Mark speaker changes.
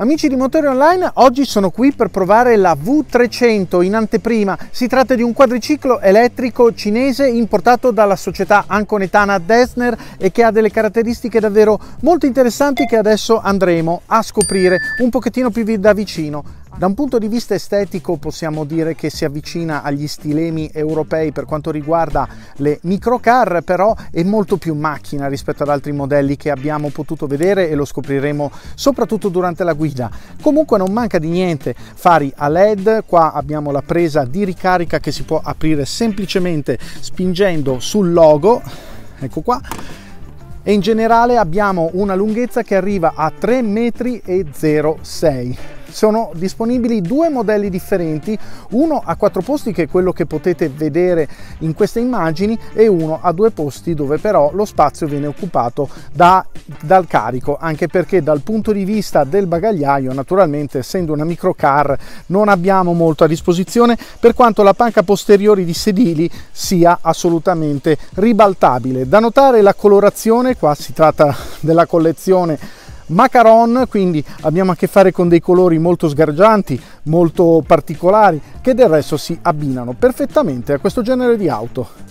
Speaker 1: Amici di Motori Online, oggi sono qui per provare la V300 in anteprima. Si tratta di un quadriciclo elettrico cinese importato dalla società anconetana Desner e che ha delle caratteristiche davvero molto interessanti che adesso andremo a scoprire un pochettino più da vicino. Da un punto di vista estetico possiamo dire che si avvicina agli stilemi europei per quanto riguarda le microcar, però è molto più macchina rispetto ad altri modelli che abbiamo potuto vedere e lo scopriremo soprattutto durante la guida. Comunque non manca di niente, fari a LED, qua abbiamo la presa di ricarica che si può aprire semplicemente spingendo sul logo, ecco qua, e in generale abbiamo una lunghezza che arriva a 3,06 m sono disponibili due modelli differenti, uno a quattro posti che è quello che potete vedere in queste immagini e uno a due posti dove però lo spazio viene occupato da, dal carico, anche perché dal punto di vista del bagagliaio naturalmente essendo una microcar non abbiamo molto a disposizione per quanto la panca posteriore di sedili sia assolutamente ribaltabile. Da notare la colorazione, qua si tratta della collezione macaron, quindi abbiamo a che fare con dei colori molto sgargianti, molto particolari, che del resto si abbinano perfettamente a questo genere di auto.